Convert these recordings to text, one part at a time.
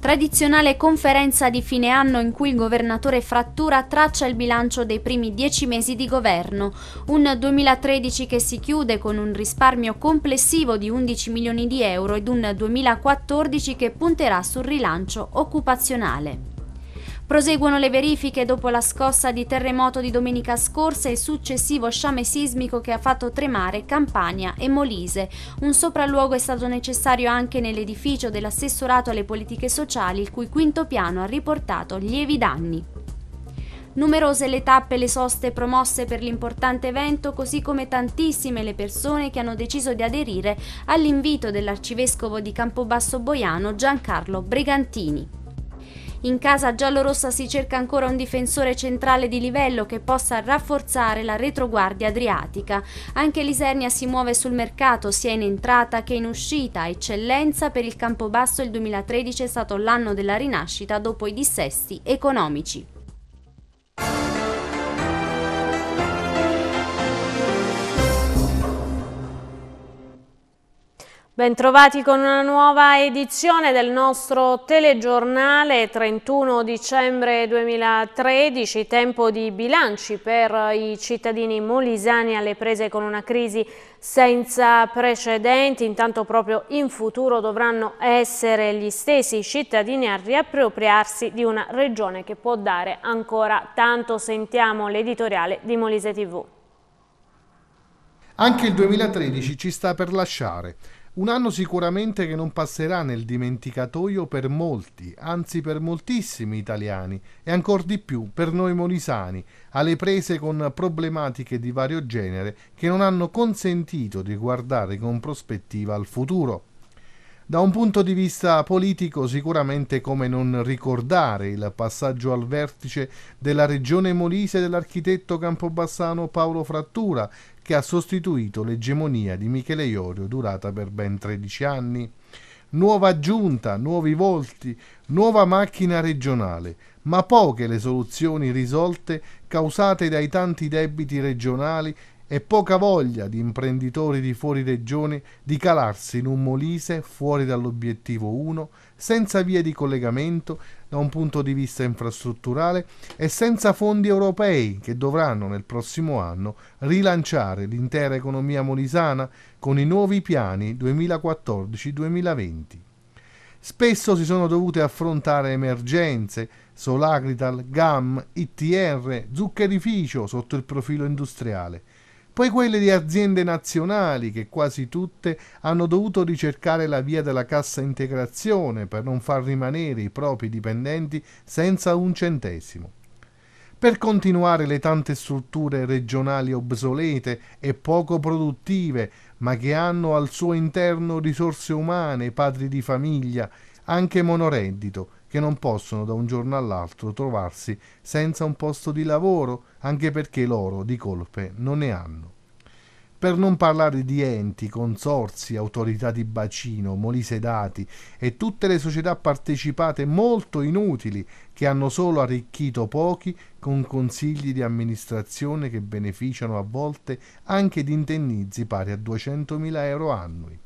Tradizionale conferenza di fine anno in cui il governatore Frattura traccia il bilancio dei primi dieci mesi di governo. Un 2013 che si chiude con un risparmio complessivo di 11 milioni di euro ed un 2014 che punterà sul rilancio occupazionale. Proseguono le verifiche dopo la scossa di terremoto di domenica scorsa e il successivo sciame sismico che ha fatto tremare Campania e Molise. Un sopralluogo è stato necessario anche nell'edificio dell'assessorato alle politiche sociali, il cui quinto piano ha riportato lievi danni. Numerose le tappe e le soste promosse per l'importante evento, così come tantissime le persone che hanno deciso di aderire all'invito dell'arcivescovo di Campobasso Boiano Giancarlo Brigantini. In casa giallorossa si cerca ancora un difensore centrale di livello che possa rafforzare la retroguardia adriatica. Anche l'Isernia si muove sul mercato sia in entrata che in uscita. Eccellenza per il Campobasso il 2013 è stato l'anno della rinascita dopo i dissesti economici. Bentrovati con una nuova edizione del nostro telegiornale 31 dicembre 2013, tempo di bilanci per i cittadini molisani alle prese con una crisi senza precedenti, intanto proprio in futuro dovranno essere gli stessi cittadini a riappropriarsi di una regione che può dare ancora tanto. Sentiamo l'editoriale di Molise TV. Anche il 2013 ci sta per lasciare. Un anno sicuramente che non passerà nel dimenticatoio per molti, anzi per moltissimi italiani e ancor di più per noi molisani, alle prese con problematiche di vario genere che non hanno consentito di guardare con prospettiva al futuro. Da un punto di vista politico sicuramente come non ricordare il passaggio al vertice della regione molise dell'architetto campobassano Paolo Frattura, che ha sostituito l'egemonia di Michele Iorio durata per ben 13 anni. Nuova giunta, nuovi volti, nuova macchina regionale, ma poche le soluzioni risolte causate dai tanti debiti regionali e poca voglia di imprenditori di fuori regione di calarsi in un Molise fuori dall'obiettivo 1, senza vie di collegamento da un punto di vista infrastrutturale e senza fondi europei che dovranno nel prossimo anno rilanciare l'intera economia molisana con i nuovi piani 2014-2020. Spesso si sono dovute affrontare emergenze, Solagrital, GAM, ITR, zuccherificio sotto il profilo industriale, poi quelle di aziende nazionali che quasi tutte hanno dovuto ricercare la via della cassa integrazione per non far rimanere i propri dipendenti senza un centesimo. Per continuare le tante strutture regionali obsolete e poco produttive, ma che hanno al suo interno risorse umane, padri di famiglia, anche monoreddito, che non possono da un giorno all'altro trovarsi senza un posto di lavoro, anche perché loro di colpe non ne hanno. Per non parlare di enti, consorsi, autorità di bacino, molise dati e tutte le società partecipate molto inutili che hanno solo arricchito pochi con consigli di amministrazione che beneficiano a volte anche di intennizi pari a 200.000 euro annui.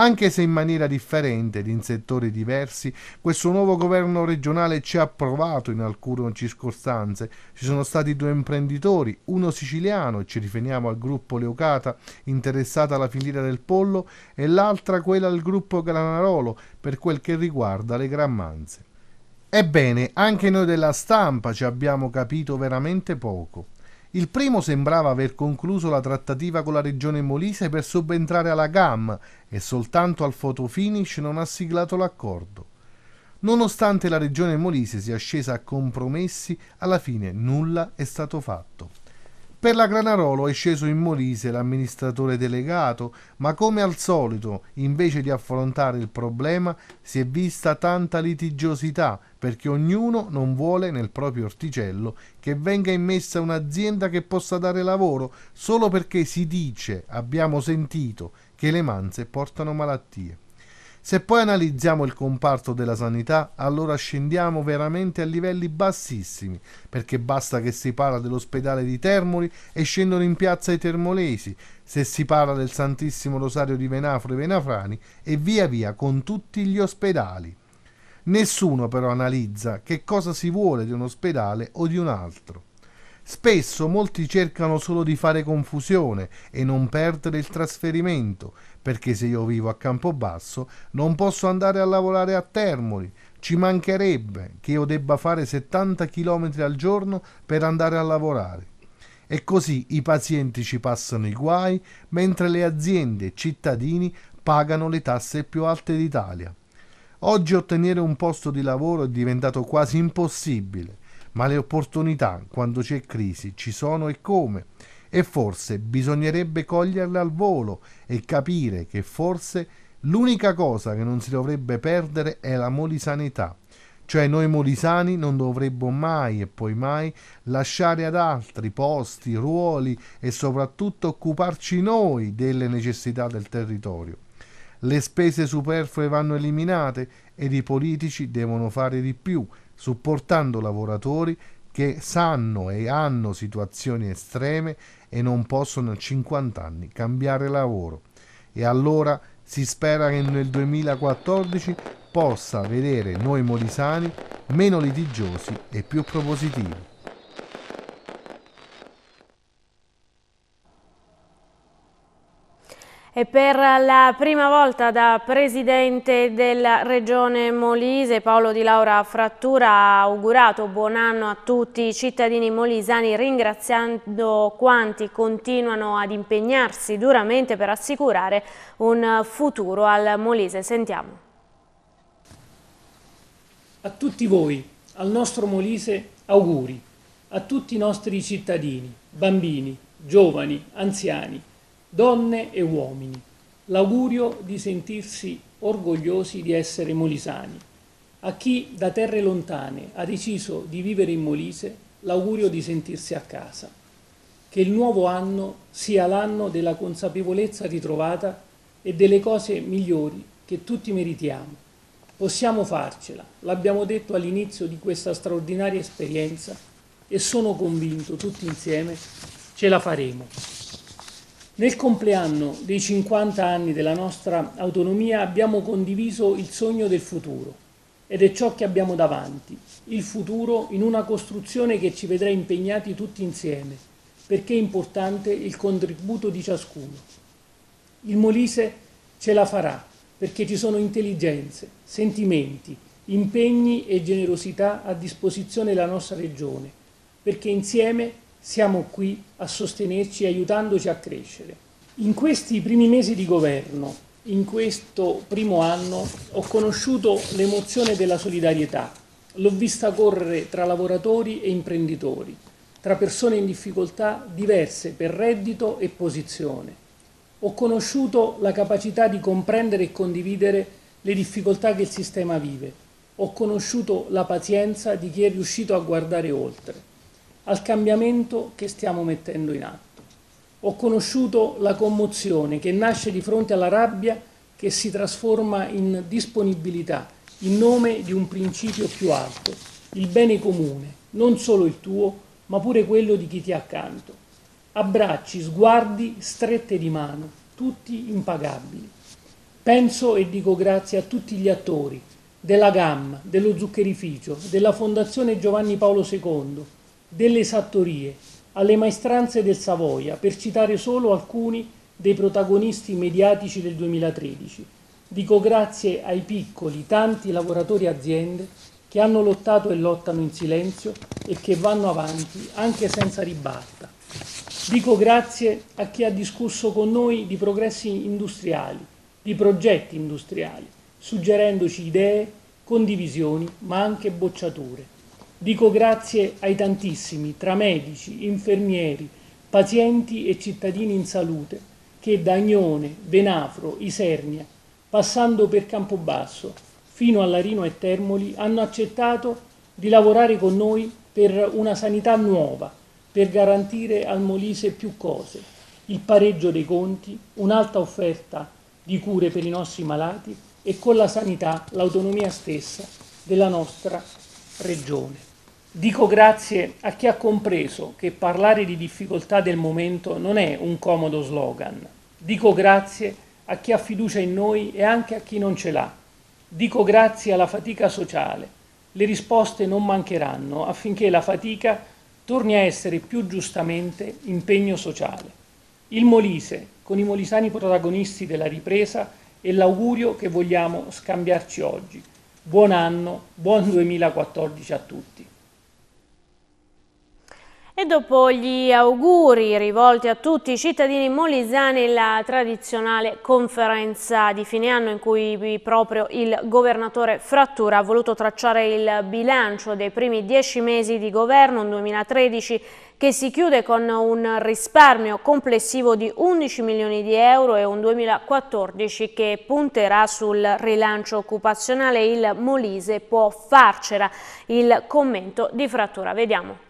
Anche se in maniera differente ed in settori diversi, questo nuovo governo regionale ci ha provato in alcune circostanze. Ci sono stati due imprenditori, uno siciliano, ci riferiamo al gruppo Leucata, interessata alla filiera del pollo, e l'altra quella del gruppo Granarolo, per quel che riguarda le grammanze. Ebbene, anche noi della stampa ci abbiamo capito veramente poco. Il primo sembrava aver concluso la trattativa con la regione Molise per subentrare alla GAM e soltanto al fotofinish non ha siglato l'accordo. Nonostante la regione Molise sia scesa a compromessi, alla fine nulla è stato fatto. Per la Granarolo è sceso in Molise l'amministratore delegato, ma come al solito, invece di affrontare il problema, si è vista tanta litigiosità, perché ognuno non vuole nel proprio orticello che venga immessa un'azienda che possa dare lavoro, solo perché si dice, abbiamo sentito, che le manze portano malattie. Se poi analizziamo il comparto della sanità, allora scendiamo veramente a livelli bassissimi, perché basta che si parla dell'ospedale di Termoli e scendono in piazza i termolesi, se si parla del Santissimo Rosario di Venafro e Venafrani e via via con tutti gli ospedali. Nessuno però analizza che cosa si vuole di un ospedale o di un altro. Spesso molti cercano solo di fare confusione e non perdere il trasferimento perché se io vivo a Campobasso non posso andare a lavorare a Termoli. Ci mancherebbe che io debba fare 70 km al giorno per andare a lavorare. E così i pazienti ci passano i guai, mentre le aziende e i cittadini pagano le tasse più alte d'Italia. Oggi ottenere un posto di lavoro è diventato quasi impossibile, ma le opportunità, quando c'è crisi, ci sono e come. E forse bisognerebbe coglierle al volo e capire che forse l'unica cosa che non si dovrebbe perdere è la molisanità. Cioè noi molisani non dovremmo mai e poi mai lasciare ad altri posti, ruoli e soprattutto occuparci noi delle necessità del territorio. Le spese superflue vanno eliminate ed i politici devono fare di più, supportando lavoratori che sanno e hanno situazioni estreme e non possono a 50 anni cambiare lavoro e allora si spera che nel 2014 possa vedere noi molisani meno litigiosi e più propositivi. E per la prima volta da presidente della regione Molise, Paolo Di Laura Frattura ha augurato buon anno a tutti i cittadini molisani ringraziando quanti continuano ad impegnarsi duramente per assicurare un futuro al Molise. Sentiamo. A tutti voi, al nostro Molise, auguri. A tutti i nostri cittadini, bambini, giovani, anziani donne e uomini, l'augurio di sentirsi orgogliosi di essere molisani. A chi da terre lontane ha deciso di vivere in Molise, l'augurio di sentirsi a casa. Che il nuovo anno sia l'anno della consapevolezza ritrovata e delle cose migliori che tutti meritiamo. Possiamo farcela, l'abbiamo detto all'inizio di questa straordinaria esperienza e sono convinto tutti insieme ce la faremo. Nel compleanno dei 50 anni della nostra autonomia abbiamo condiviso il sogno del futuro ed è ciò che abbiamo davanti, il futuro in una costruzione che ci vedrà impegnati tutti insieme, perché è importante il contributo di ciascuno. Il Molise ce la farà perché ci sono intelligenze, sentimenti, impegni e generosità a disposizione della nostra regione, perché insieme siamo qui a sostenerci aiutandoci a crescere. In questi primi mesi di governo, in questo primo anno, ho conosciuto l'emozione della solidarietà. L'ho vista correre tra lavoratori e imprenditori, tra persone in difficoltà diverse per reddito e posizione. Ho conosciuto la capacità di comprendere e condividere le difficoltà che il sistema vive. Ho conosciuto la pazienza di chi è riuscito a guardare oltre al cambiamento che stiamo mettendo in atto. Ho conosciuto la commozione che nasce di fronte alla rabbia che si trasforma in disponibilità in nome di un principio più alto, il bene comune, non solo il tuo, ma pure quello di chi ti è accanto. Abbracci, sguardi, strette di mano, tutti impagabili. Penso e dico grazie a tutti gli attori della GAM, dello Zuccherificio, della Fondazione Giovanni Paolo II, delle Sattorie, alle maestranze del Savoia, per citare solo alcuni dei protagonisti mediatici del 2013. Dico grazie ai piccoli, tanti lavoratori aziende che hanno lottato e lottano in silenzio e che vanno avanti anche senza ribalta. Dico grazie a chi ha discusso con noi di progressi industriali, di progetti industriali, suggerendoci idee, condivisioni, ma anche bocciature. Dico grazie ai tantissimi, tra medici, infermieri, pazienti e cittadini in salute, che da Agnone, Venafro, Isernia, passando per Campobasso, fino a Larino e Termoli, hanno accettato di lavorare con noi per una sanità nuova, per garantire al Molise più cose, il pareggio dei conti, un'alta offerta di cure per i nostri malati e con la sanità l'autonomia stessa della nostra regione. Dico grazie a chi ha compreso che parlare di difficoltà del momento non è un comodo slogan. Dico grazie a chi ha fiducia in noi e anche a chi non ce l'ha. Dico grazie alla fatica sociale. Le risposte non mancheranno affinché la fatica torni a essere più giustamente impegno sociale. Il Molise, con i molisani protagonisti della ripresa, è l'augurio che vogliamo scambiarci oggi. Buon anno, buon 2014 a tutti. E dopo gli auguri rivolti a tutti i cittadini molisani, la tradizionale conferenza di fine anno in cui proprio il governatore Frattura ha voluto tracciare il bilancio dei primi dieci mesi di governo, un 2013 che si chiude con un risparmio complessivo di 11 milioni di euro e un 2014 che punterà sul rilancio occupazionale. Il Molise può farcela. Il commento di Frattura, vediamo.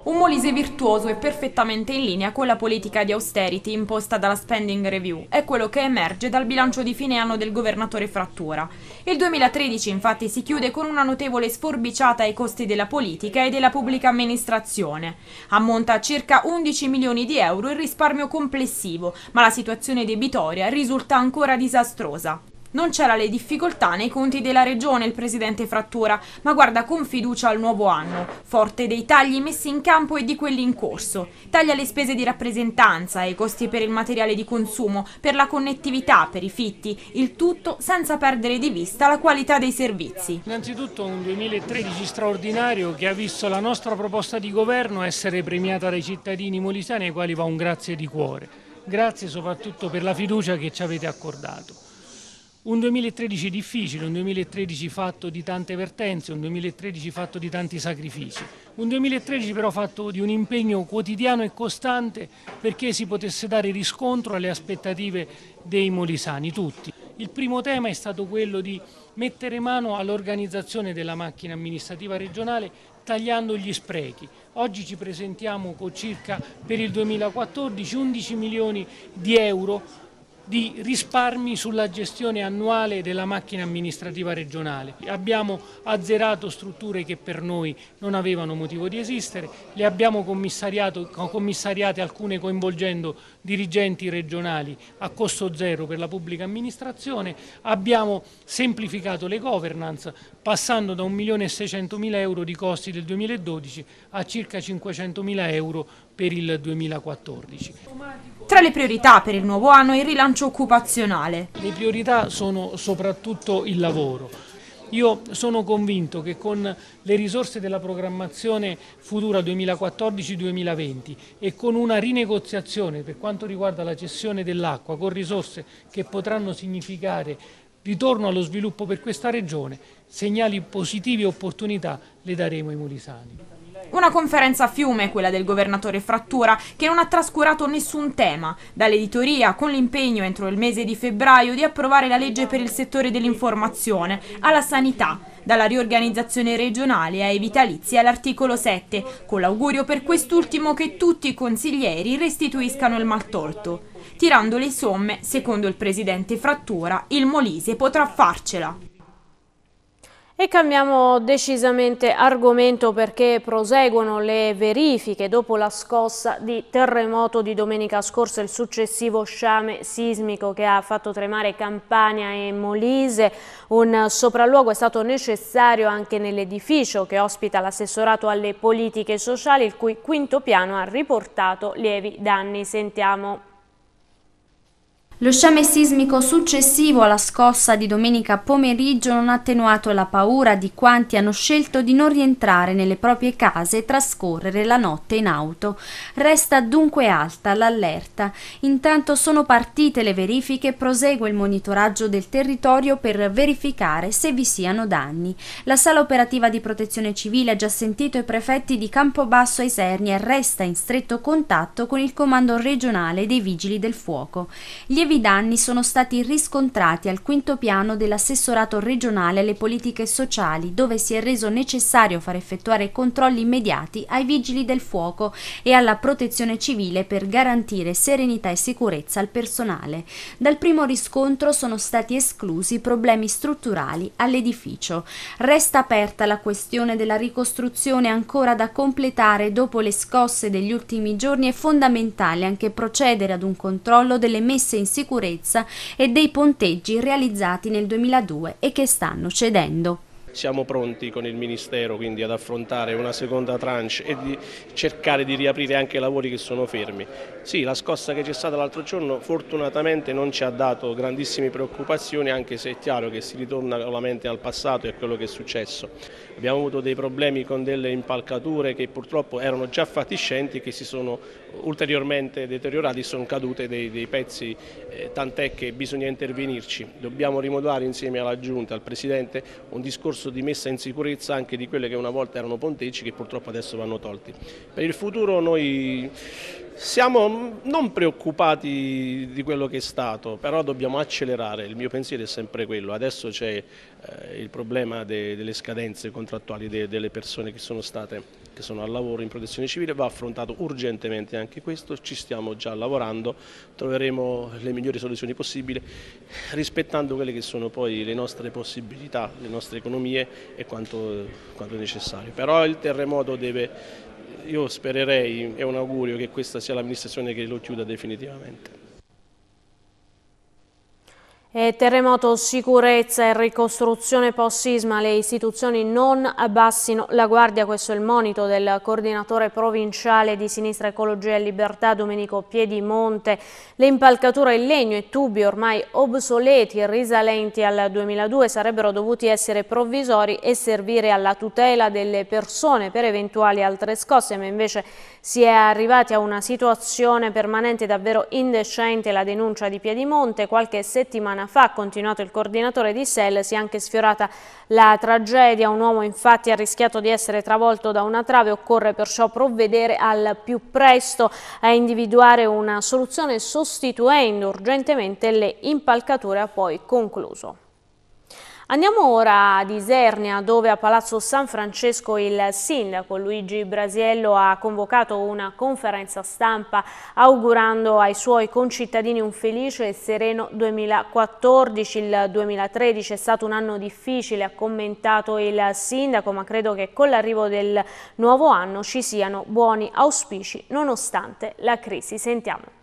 Un Molise virtuoso e perfettamente in linea con la politica di austerity imposta dalla spending review è quello che emerge dal bilancio di fine anno del governatore Frattura. Il 2013 infatti si chiude con una notevole sforbiciata ai costi della politica e della pubblica amministrazione. Ammonta a circa 11 milioni di euro il risparmio complessivo, ma la situazione debitoria risulta ancora disastrosa. Non c'era le difficoltà nei conti della regione il presidente Frattura, ma guarda con fiducia al nuovo anno, forte dei tagli messi in campo e di quelli in corso. Taglia le spese di rappresentanza e i costi per il materiale di consumo, per la connettività, per i fitti, il tutto senza perdere di vista la qualità dei servizi. Innanzitutto un 2013 straordinario che ha visto la nostra proposta di governo essere premiata dai cittadini molisani ai quali va un grazie di cuore. Grazie soprattutto per la fiducia che ci avete accordato. Un 2013 difficile, un 2013 fatto di tante vertenze, un 2013 fatto di tanti sacrifici, un 2013 però fatto di un impegno quotidiano e costante perché si potesse dare riscontro alle aspettative dei molisani, tutti. Il primo tema è stato quello di mettere mano all'organizzazione della macchina amministrativa regionale tagliando gli sprechi. Oggi ci presentiamo con circa per il 2014 11 milioni di euro di risparmi sulla gestione annuale della macchina amministrativa regionale. Abbiamo azzerato strutture che per noi non avevano motivo di esistere, le abbiamo commissariate alcune coinvolgendo dirigenti regionali a costo zero per la pubblica amministrazione, abbiamo semplificato le governance passando da 1.600.000 euro di costi del 2012 a circa 500.000 euro per il 2014. Tra le priorità per il nuovo anno è il rilancio occupazionale. Le priorità sono soprattutto il lavoro. Io sono convinto che con le risorse della programmazione futura 2014-2020 e con una rinegoziazione per quanto riguarda la cessione dell'acqua con risorse che potranno significare ritorno allo sviluppo per questa regione, segnali positivi e opportunità le daremo ai molisani. Una conferenza a fiume, quella del governatore Frattura, che non ha trascurato nessun tema, dall'editoria con l'impegno entro il mese di febbraio di approvare la legge per il settore dell'informazione, alla sanità, dalla riorganizzazione regionale ai vitalizi all'articolo 7, con l'augurio per quest'ultimo che tutti i consiglieri restituiscano il maltolto. Tirando le somme, secondo il presidente Frattura, il Molise potrà farcela. E cambiamo decisamente argomento perché proseguono le verifiche dopo la scossa di terremoto di domenica scorsa e il successivo sciame sismico che ha fatto tremare Campania e Molise. Un sopralluogo è stato necessario anche nell'edificio che ospita l'assessorato alle politiche sociali il cui quinto piano ha riportato lievi danni. Sentiamo. Lo sciame sismico successivo alla scossa di domenica pomeriggio non ha attenuato la paura di quanti hanno scelto di non rientrare nelle proprie case e trascorrere la notte in auto. Resta dunque alta l'allerta. Intanto sono partite le verifiche e prosegue il monitoraggio del territorio per verificare se vi siano danni. La sala operativa di protezione civile ha già sentito i prefetti di Campobasso e Isernia e resta in stretto contatto con il comando regionale dei vigili del fuoco. Gli Lievi danni sono stati riscontrati al quinto piano dell'assessorato regionale alle politiche sociali, dove si è reso necessario far effettuare controlli immediati ai vigili del fuoco e alla protezione civile per garantire serenità e sicurezza al personale. Dal primo riscontro sono stati esclusi problemi strutturali all'edificio. Resta aperta la questione della ricostruzione ancora da completare dopo le scosse degli ultimi giorni è fondamentale anche procedere ad un controllo delle messe in sicurezza sicurezza e dei ponteggi realizzati nel 2002 e che stanno cedendo. Siamo pronti con il Ministero quindi ad affrontare una seconda tranche e di cercare di riaprire anche i lavori che sono fermi. Sì, la scossa che c'è stata l'altro giorno fortunatamente non ci ha dato grandissime preoccupazioni anche se è chiaro che si ritorna con la mente al passato e a quello che è successo abbiamo avuto dei problemi con delle impalcature che purtroppo erano già fatiscenti che si sono ulteriormente deteriorate, sono cadute dei, dei pezzi, eh, tant'è che bisogna intervenirci. Dobbiamo rimodulare insieme alla Giunta, al Presidente, un discorso di messa in sicurezza anche di quelle che una volta erano ponteggi che purtroppo adesso vanno tolti. Per il futuro noi siamo non preoccupati di quello che è stato, però dobbiamo accelerare, il mio pensiero è sempre quello. Adesso c'è eh, il problema de, delle scadenze contrattuali de, delle persone che sono state che sono al lavoro in protezione civile, va affrontato urgentemente anche questo, ci stiamo già lavorando, troveremo le migliori soluzioni possibili rispettando quelle che sono poi le nostre possibilità, le nostre economie e quanto, quanto necessario. Però il terremoto deve io spererei, è un augurio, che questa sia l'amministrazione che lo chiuda definitivamente. E terremoto, sicurezza e ricostruzione post-sisma, le istituzioni non abbassino la guardia, questo è il monito del coordinatore provinciale di Sinistra Ecologia e Libertà Domenico Piedimonte. Le impalcature in legno e tubi ormai obsoleti e risalenti al 2002 sarebbero dovuti essere provvisori e servire alla tutela delle persone per eventuali altre scosse, ma invece si è arrivati a una situazione permanente davvero indecente, la denuncia di Piedimonte qualche settimana fa, ha continuato il coordinatore di SEL, si è anche sfiorata la tragedia, un uomo infatti ha rischiato di essere travolto da una trave, occorre perciò provvedere al più presto a individuare una soluzione sostituendo urgentemente le impalcature, ha poi concluso. Andiamo ora ad Isernia dove a Palazzo San Francesco il sindaco Luigi Brasiello ha convocato una conferenza stampa augurando ai suoi concittadini un felice e sereno 2014. Il 2013 è stato un anno difficile, ha commentato il sindaco, ma credo che con l'arrivo del nuovo anno ci siano buoni auspici nonostante la crisi. Sentiamo.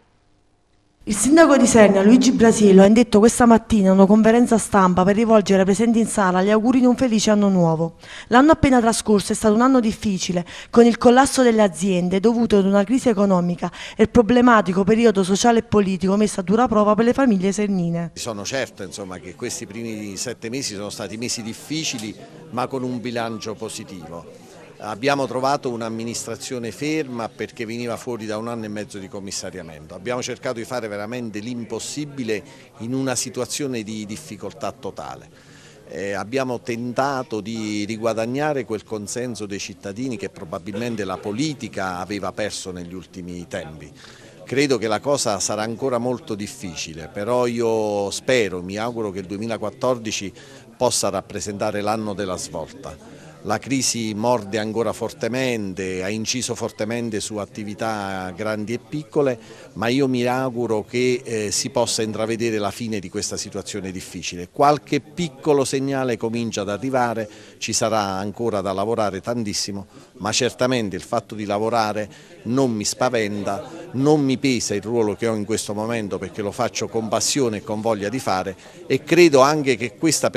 Il sindaco di Sernia, Luigi Brasilo, ha indetto questa mattina una conferenza stampa per rivolgere ai presenti in sala gli auguri di un felice anno nuovo. L'anno appena trascorso è stato un anno difficile, con il collasso delle aziende dovuto ad una crisi economica e il problematico periodo sociale e politico messo a dura prova per le famiglie sernine. Sono certo insomma, che questi primi sette mesi sono stati mesi difficili ma con un bilancio positivo Abbiamo trovato un'amministrazione ferma perché veniva fuori da un anno e mezzo di commissariamento. Abbiamo cercato di fare veramente l'impossibile in una situazione di difficoltà totale. Eh, abbiamo tentato di riguadagnare quel consenso dei cittadini che probabilmente la politica aveva perso negli ultimi tempi. Credo che la cosa sarà ancora molto difficile, però io spero, mi auguro che il 2014 possa rappresentare l'anno della svolta. La crisi morde ancora fortemente, ha inciso fortemente su attività grandi e piccole, ma io mi auguro che eh, si possa intravedere la fine di questa situazione difficile. Qualche piccolo segnale comincia ad arrivare, ci sarà ancora da lavorare tantissimo, ma certamente il fatto di lavorare non mi spaventa, non mi pesa il ruolo che ho in questo momento perché lo faccio con passione e con voglia di fare e credo anche che questa,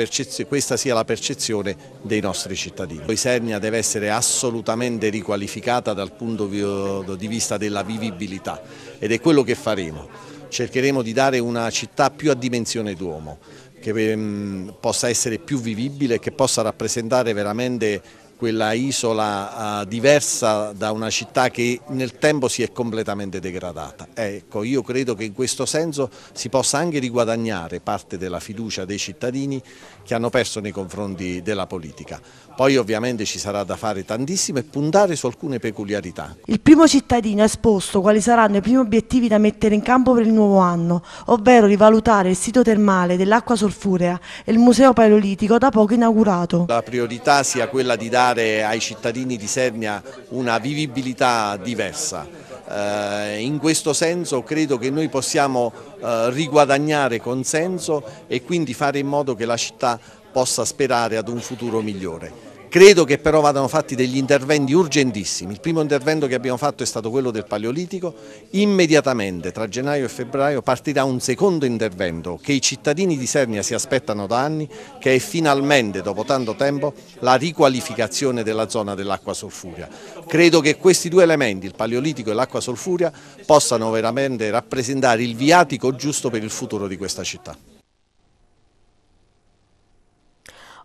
questa sia la percezione dei nostri cittadini. Isernia deve essere assolutamente riqualificata dal punto di vista della vivibilità ed è quello che faremo. Cercheremo di dare una città più a dimensione d'uomo, che ehm, possa essere più vivibile e che possa rappresentare veramente quella isola eh, diversa da una città che nel tempo si è completamente degradata. Ecco, io credo che in questo senso si possa anche riguadagnare parte della fiducia dei cittadini che hanno perso nei confronti della politica. Poi ovviamente ci sarà da fare tantissimo e puntare su alcune peculiarità. Il primo cittadino ha esposto quali saranno i primi obiettivi da mettere in campo per il nuovo anno, ovvero rivalutare il sito termale dell'acqua solfurea e il museo paleolitico da poco inaugurato. La priorità sia quella di dare dare ai cittadini di Sernia una vivibilità diversa. Eh, in questo senso credo che noi possiamo eh, riguadagnare consenso e quindi fare in modo che la città possa sperare ad un futuro migliore. Credo che però vadano fatti degli interventi urgentissimi. Il primo intervento che abbiamo fatto è stato quello del Paleolitico. Immediatamente, tra gennaio e febbraio, partirà un secondo intervento che i cittadini di Sernia si aspettano da anni, che è finalmente, dopo tanto tempo, la riqualificazione della zona dell'acqua solfuria. Credo che questi due elementi, il Paleolitico e l'acqua solfuria, possano veramente rappresentare il viatico giusto per il futuro di questa città.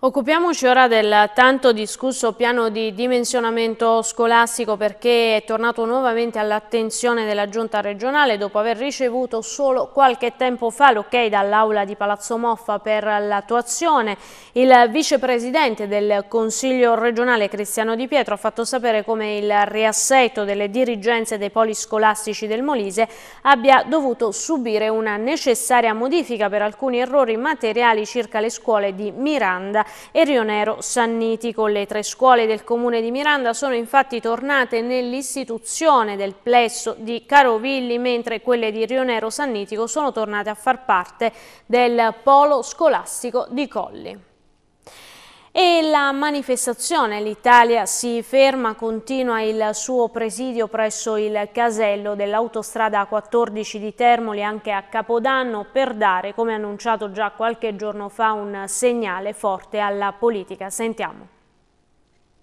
Occupiamoci ora del tanto discusso piano di dimensionamento scolastico perché è tornato nuovamente all'attenzione della giunta regionale dopo aver ricevuto solo qualche tempo fa l'ok dall'aula di Palazzo Moffa per l'attuazione. Il vicepresidente del Consiglio regionale Cristiano Di Pietro ha fatto sapere come il riassetto delle dirigenze dei poli scolastici del Molise abbia dovuto subire una necessaria modifica per alcuni errori materiali circa le scuole di Miranda e Rionero Sannitico. Le tre scuole del comune di Miranda sono infatti tornate nell'istituzione del plesso di Carovilli, mentre quelle di Rionero Sannitico sono tornate a far parte del polo scolastico di Colli. E la manifestazione L'Italia si ferma continua il suo presidio presso il casello dell'autostrada 14 di Termoli anche a Capodanno per dare, come annunciato già qualche giorno fa, un segnale forte alla politica. Sentiamo.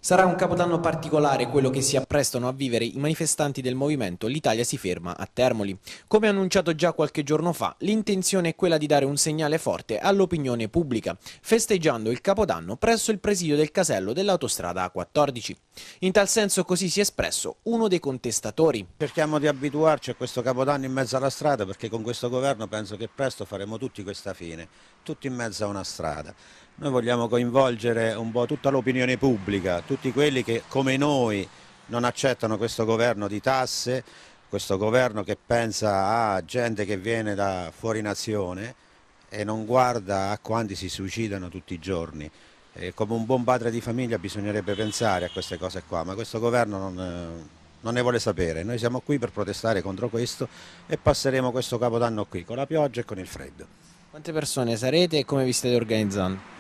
Sarà un capodanno particolare quello che si apprestano a vivere i manifestanti del movimento L'Italia si ferma a Termoli. Come annunciato già qualche giorno fa, l'intenzione è quella di dare un segnale forte all'opinione pubblica, festeggiando il capodanno presso il presidio del casello dell'autostrada A14. In tal senso così si è espresso uno dei contestatori. Cerchiamo di abituarci a questo capodanno in mezzo alla strada perché con questo governo penso che presto faremo tutti questa fine, tutti in mezzo a una strada. Noi vogliamo coinvolgere un po' tutta l'opinione pubblica, tutti quelli che come noi non accettano questo governo di tasse, questo governo che pensa a gente che viene da fuori nazione e non guarda a quanti si suicidano tutti i giorni. E come un buon padre di famiglia bisognerebbe pensare a queste cose qua, ma questo governo non, non ne vuole sapere. Noi siamo qui per protestare contro questo e passeremo questo capodanno qui con la pioggia e con il freddo. Quante persone sarete e come vi state organizzando?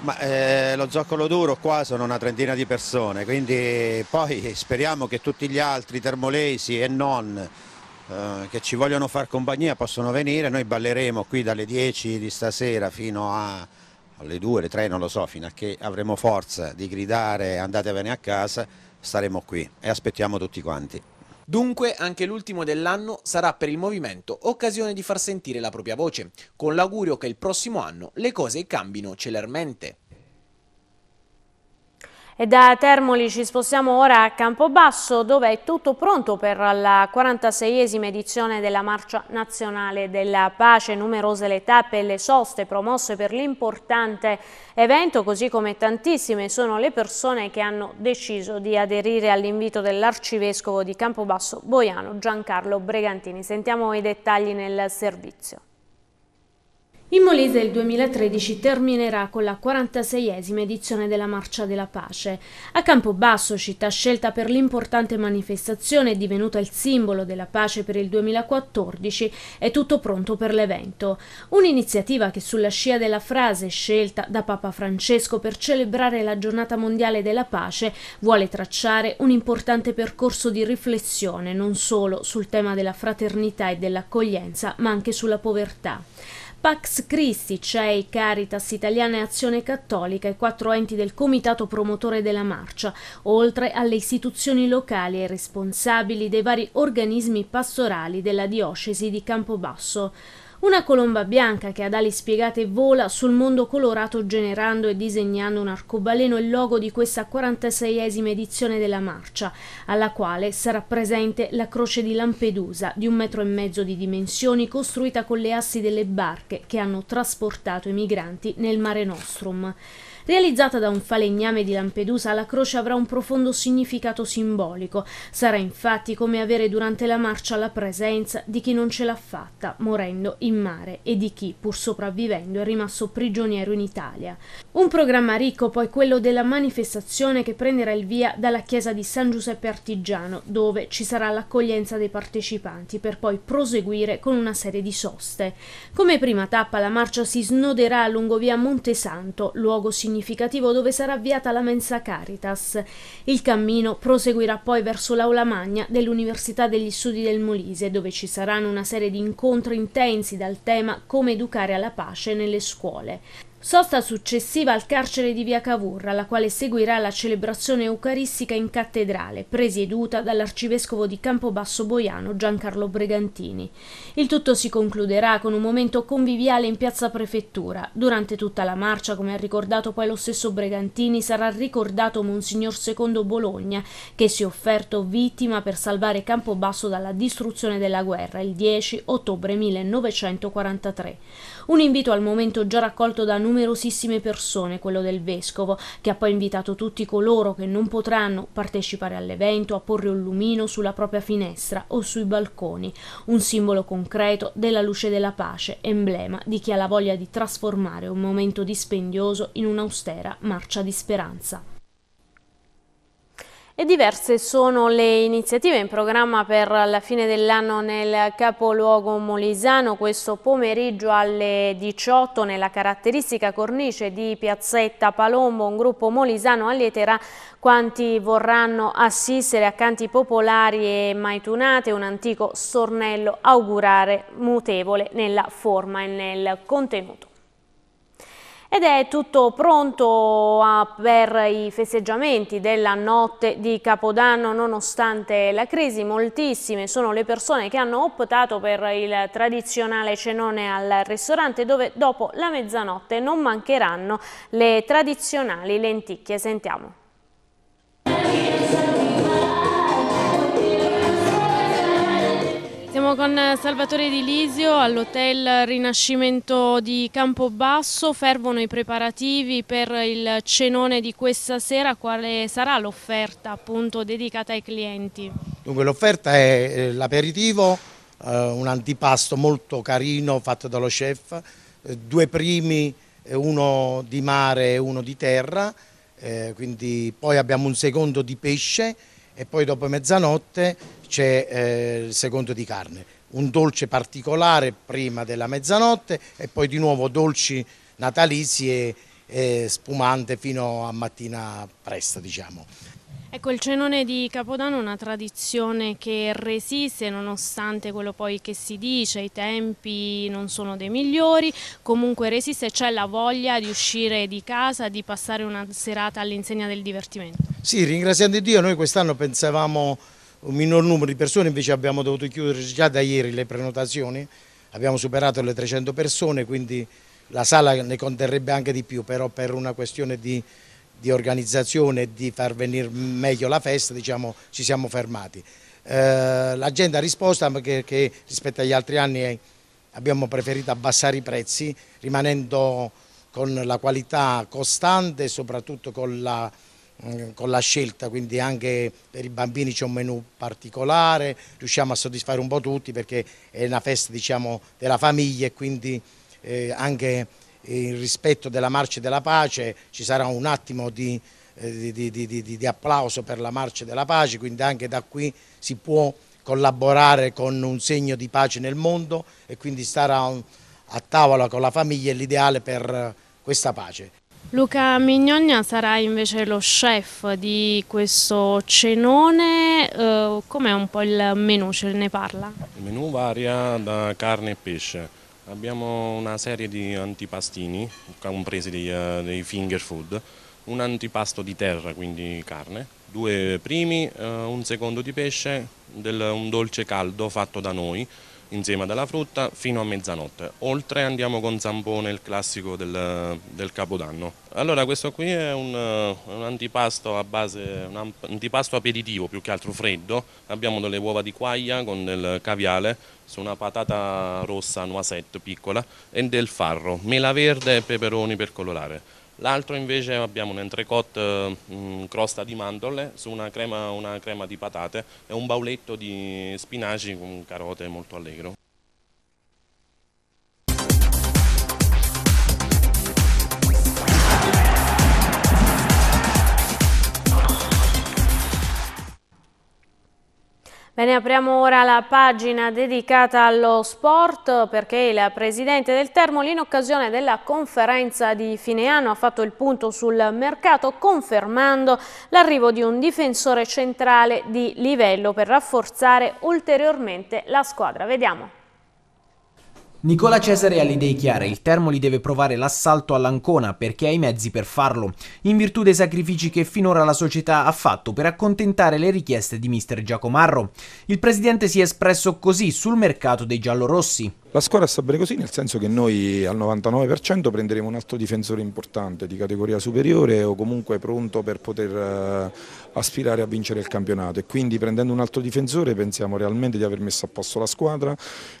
Ma eh, lo zoccolo duro qua sono una trentina di persone, quindi poi speriamo che tutti gli altri termolesi e non eh, che ci vogliono far compagnia possano venire, noi balleremo qui dalle 10 di stasera fino a, alle 2, alle 3, non lo so, fino a che avremo forza di gridare andatevene a casa, staremo qui e aspettiamo tutti quanti. Dunque anche l'ultimo dell'anno sarà per il movimento occasione di far sentire la propria voce, con l'augurio che il prossimo anno le cose cambino celermente. E da Termoli ci spostiamo ora a Campobasso dove è tutto pronto per la 46esima edizione della Marcia Nazionale della Pace, numerose le tappe e le soste promosse per l'importante evento, così come tantissime sono le persone che hanno deciso di aderire all'invito dell'arcivescovo di Campobasso Boiano Giancarlo Bregantini. Sentiamo i dettagli nel servizio. In Molise il 2013 terminerà con la 46esima edizione della Marcia della Pace. A Campobasso, città scelta per l'importante manifestazione divenuta il simbolo della pace per il 2014, è tutto pronto per l'evento. Un'iniziativa che sulla scia della frase scelta da Papa Francesco per celebrare la giornata mondiale della pace vuole tracciare un importante percorso di riflessione non solo sul tema della fraternità e dell'accoglienza, ma anche sulla povertà. Pax Christi, CEI, Caritas Italiana e Azione Cattolica e quattro enti del comitato promotore della marcia, oltre alle istituzioni locali e responsabili dei vari organismi pastorali della diocesi di Campobasso. Una colomba bianca che ad ali spiegate vola sul mondo colorato generando e disegnando un arcobaleno e il logo di questa 46esima edizione della marcia, alla quale sarà presente la croce di Lampedusa di un metro e mezzo di dimensioni costruita con le assi delle barche che hanno trasportato i migranti nel Mare Nostrum. Realizzata da un falegname di Lampedusa, la croce avrà un profondo significato simbolico. Sarà infatti come avere durante la marcia la presenza di chi non ce l'ha fatta, morendo in mare, e di chi, pur sopravvivendo, è rimasto prigioniero in Italia. Un programma ricco poi quello della manifestazione che prenderà il via dalla chiesa di San Giuseppe Artigiano, dove ci sarà l'accoglienza dei partecipanti, per poi proseguire con una serie di soste. Come prima tappa la marcia si snoderà lungo via Montesanto, luogo significativo significativo dove sarà avviata la mensa Caritas. Il cammino proseguirà poi verso l'aula magna dell'Università degli Studi del Molise, dove ci saranno una serie di incontri intensi dal tema come educare alla pace nelle scuole. Sosta successiva al carcere di Via Cavour, alla quale seguirà la celebrazione eucaristica in cattedrale, presieduta dall'arcivescovo di Campobasso Boiano Giancarlo Bregantini. Il tutto si concluderà con un momento conviviale in piazza Prefettura. Durante tutta la marcia, come ha ricordato poi lo stesso Bregantini, sarà ricordato Monsignor II Bologna, che si è offerto vittima per salvare Campobasso dalla distruzione della guerra il 10 ottobre 1943. Un invito al momento già raccolto da numerosissime persone, quello del vescovo, che ha poi invitato tutti coloro che non potranno partecipare all'evento a porre un lumino sulla propria finestra o sui balconi, un simbolo concreto della luce della pace, emblema di chi ha la voglia di trasformare un momento dispendioso in un'austera marcia di speranza. E diverse sono le iniziative in programma per la fine dell'anno nel capoluogo molisano. Questo pomeriggio alle 18 nella caratteristica cornice di Piazzetta Palombo un gruppo molisano allieterà quanti vorranno assistere a canti popolari e maitunate, un antico stornello augurare mutevole nella forma e nel contenuto. Ed è tutto pronto ah, per i festeggiamenti della notte di Capodanno, nonostante la crisi, moltissime sono le persone che hanno optato per il tradizionale cenone al ristorante dove dopo la mezzanotte non mancheranno le tradizionali lenticchie. Sentiamo. Siamo con eh, Salvatore Edilizio all'Hotel Rinascimento di Campobasso, fervono i preparativi per il cenone di questa sera, quale sarà l'offerta appunto dedicata ai clienti? Dunque l'offerta è eh, l'aperitivo, eh, un antipasto molto carino fatto dallo chef, due primi, uno di mare e uno di terra, quindi poi abbiamo un secondo di pesce e poi dopo mezzanotte c'è eh, il secondo di carne, un dolce particolare prima della mezzanotte e poi di nuovo dolci natalizi e, e spumante fino a mattina presto diciamo. Ecco, il cenone di Capodanno è una tradizione che resiste nonostante quello poi che si dice, i tempi non sono dei migliori, comunque resiste, c'è la voglia di uscire di casa, di passare una serata all'insegna del divertimento. Sì, ringraziando Dio, noi quest'anno pensavamo un minor numero di persone, invece abbiamo dovuto chiudere già da ieri le prenotazioni, abbiamo superato le 300 persone, quindi la sala ne conterrebbe anche di più, però per una questione di, di organizzazione e di far venire meglio la festa diciamo, ci siamo fermati. Eh, L'agenda ha risposto che, che rispetto agli altri anni eh, abbiamo preferito abbassare i prezzi rimanendo con la qualità costante e soprattutto con la Mm, con la scelta, quindi anche per i bambini c'è un menù particolare, riusciamo a soddisfare un po' tutti perché è una festa diciamo, della famiglia e quindi eh, anche in rispetto della marcia della pace ci sarà un attimo di, eh, di, di, di applauso per la marcia della pace, quindi anche da qui si può collaborare con un segno di pace nel mondo e quindi stare a, a tavola con la famiglia è l'ideale per questa pace. Luca Mignogna sarà invece lo chef di questo cenone, eh, com'è un po' il menù, ce ne parla? Il menù varia da carne e pesce, abbiamo una serie di antipastini, compresi dei, eh, dei finger food, un antipasto di terra, quindi carne, due primi, eh, un secondo di pesce, del, un dolce caldo fatto da noi, insieme alla frutta fino a mezzanotte. Oltre andiamo con zampone, il classico del, del capodanno. Allora questo qui è un, eh, un, antipasto a base, un antipasto aperitivo più che altro freddo. Abbiamo delle uova di quaglia con del caviale su una patata rossa noisette piccola e del farro, mela verde e peperoni per colorare. L'altro invece abbiamo un entrecotte eh, crosta di mandorle su una crema, una crema di patate e un bauletto di spinaci con carote molto allegro. Bene, apriamo ora la pagina dedicata allo sport perché il presidente del Termoli in occasione della conferenza di fine anno ha fatto il punto sul mercato confermando l'arrivo di un difensore centrale di livello per rafforzare ulteriormente la squadra. Vediamo. Nicola Cesare ha le idee chiare, il Termoli deve provare l'assalto all'Ancona perché ha i mezzi per farlo, in virtù dei sacrifici che finora la società ha fatto per accontentare le richieste di mister Giacomarro. Il presidente si è espresso così sul mercato dei giallorossi. La squadra sta bene così nel senso che noi al 99% prenderemo un altro difensore importante di categoria superiore o comunque pronto per poter eh, aspirare a vincere il campionato e quindi prendendo un altro difensore pensiamo realmente di aver messo a posto la squadra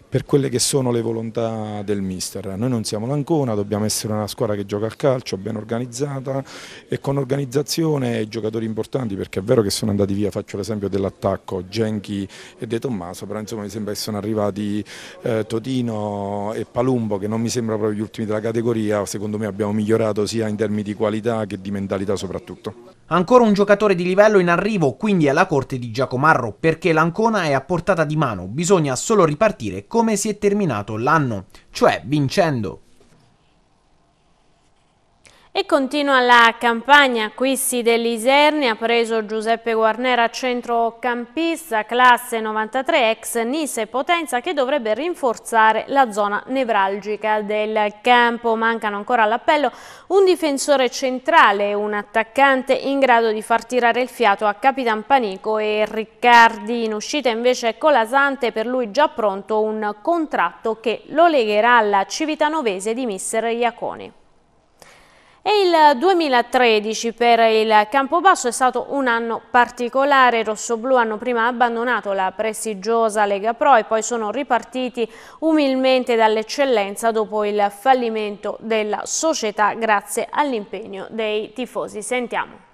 per quelle che sono le volontà volontà del mister. Noi non siamo l'Ancona, dobbiamo essere una squadra che gioca a calcio, ben organizzata e con organizzazione e giocatori importanti perché è vero che sono andati via, faccio l'esempio dell'attacco, Genchi e De Tommaso, però insomma mi sembra che sono arrivati eh, Totino e Palumbo che non mi sembrano proprio gli ultimi della categoria, secondo me abbiamo migliorato sia in termini di qualità che di mentalità soprattutto. Ancora un giocatore di livello in arrivo, quindi alla corte di Giacomarro, perché l'Ancona è a portata di mano, bisogna solo ripartire come si è terminato l'anno quest'anno, cioè vincendo e continua la campagna, acquisti si dell'Iserni ha preso Giuseppe Guarnera centrocampista, classe 93 ex Nise Potenza che dovrebbe rinforzare la zona nevralgica del campo. Mancano ancora all'appello un difensore centrale un attaccante in grado di far tirare il fiato a Capitan Panico e Riccardi. In uscita invece Colasante, per lui già pronto un contratto che lo legherà alla Civitanovese di Mister Iaconi. E il 2013 per il Campobasso è stato un anno particolare. I rossoblù hanno prima abbandonato la prestigiosa Lega Pro e poi sono ripartiti umilmente dall'eccellenza dopo il fallimento della società grazie all'impegno dei tifosi. Sentiamo.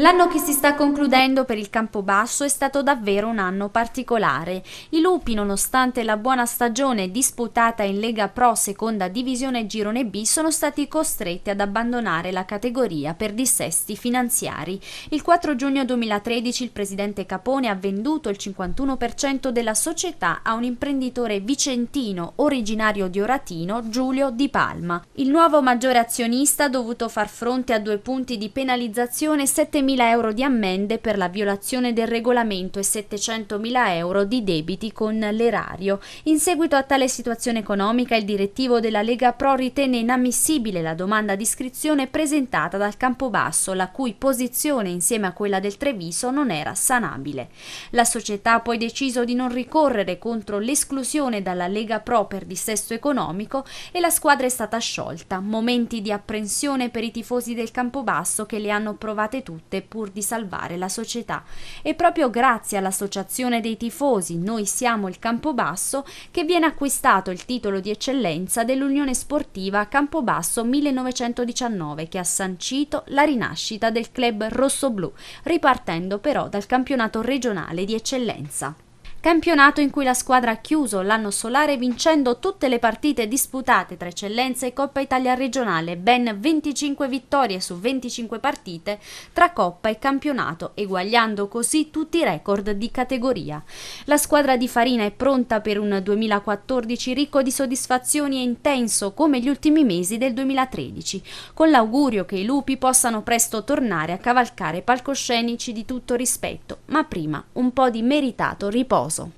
L'anno che si sta concludendo per il Campobasso è stato davvero un anno particolare. I lupi, nonostante la buona stagione disputata in Lega Pro seconda divisione Girone B, sono stati costretti ad abbandonare la categoria per dissesti finanziari. Il 4 giugno 2013 il presidente Capone ha venduto il 51% della società a un imprenditore vicentino originario di Oratino, Giulio Di Palma. Il nuovo maggiore azionista ha dovuto far fronte a due punti di penalizzazione e 7 milioni 5.000 euro di ammende per la violazione del regolamento e 700.000 euro di debiti con l'erario. In seguito a tale situazione economica, il direttivo della Lega Pro ritenne inammissibile la domanda di iscrizione presentata dal Campobasso, la cui posizione insieme a quella del Treviso non era sanabile. La società ha poi deciso di non ricorrere contro l'esclusione dalla Lega Pro per dissesto economico e la squadra è stata sciolta. Momenti di apprensione per i tifosi del Campobasso che le hanno provate tutte tutte pur di salvare la società. E proprio grazie all'Associazione dei tifosi Noi siamo il Campobasso che viene acquistato il titolo di eccellenza dell'Unione Sportiva Campobasso 1919 che ha sancito la rinascita del club rossoblù, ripartendo però dal campionato regionale di eccellenza campionato in cui la squadra ha chiuso l'anno solare vincendo tutte le partite disputate tra Eccellenza e Coppa Italia regionale, ben 25 vittorie su 25 partite tra Coppa e campionato, eguagliando così tutti i record di categoria. La squadra di Farina è pronta per un 2014 ricco di soddisfazioni e intenso come gli ultimi mesi del 2013, con l'augurio che i lupi possano presto tornare a cavalcare palcoscenici di tutto rispetto, ma prima un po' di meritato riposo corso.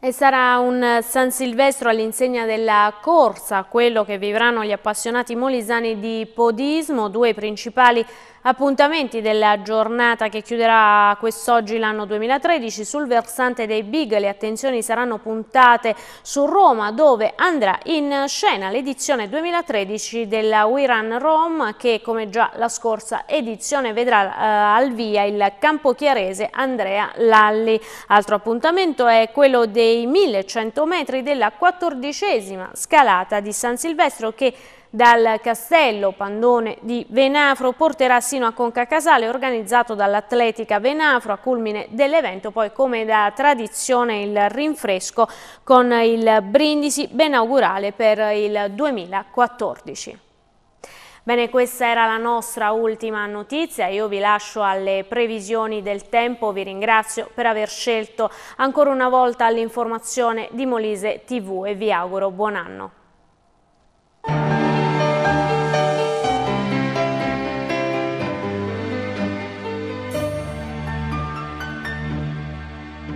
E sarà un San Silvestro all'insegna della corsa, quello che vivranno gli appassionati molisani di podismo, due principali Appuntamenti della giornata che chiuderà quest'oggi l'anno 2013 sul versante dei big. Le attenzioni saranno puntate su Roma dove andrà in scena l'edizione 2013 della We Run Rome che come già la scorsa edizione vedrà eh, al via il campochiarese Andrea Lalli. Altro appuntamento è quello dei 1100 metri della 14 scalata di San Silvestro che dal Castello Pandone di Venafro porterà sino a Conca Casale organizzato dall'Atletica Venafro a culmine dell'evento poi come da tradizione il rinfresco con il brindisi benaugurale per il 2014. Bene, questa era la nostra ultima notizia, io vi lascio alle previsioni del tempo, vi ringrazio per aver scelto ancora una volta l'informazione di Molise TV e vi auguro buon anno.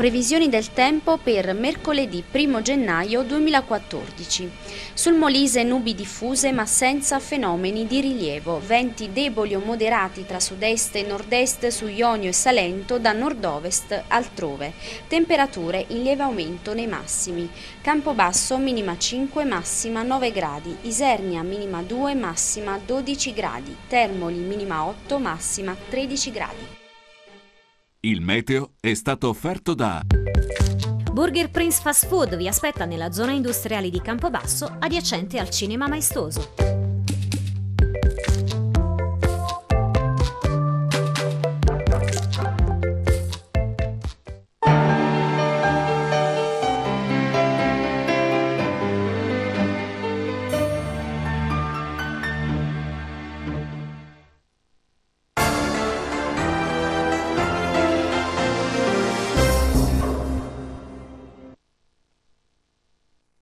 Previsioni del tempo per mercoledì 1 gennaio 2014. Sul Molise nubi diffuse ma senza fenomeni di rilievo, venti deboli o moderati tra sud-est e nord-est su Ionio e Salento, da nord-ovest altrove. Temperature in lieve aumento nei massimi. Campobasso minima 5, massima 9 gradi. Isernia minima 2, massima 12 gradi. Termoli minima 8, massima 13 gradi. Il meteo è stato offerto da... Burger Prince Fast Food vi aspetta nella zona industriale di Campobasso adiacente al Cinema Maestoso.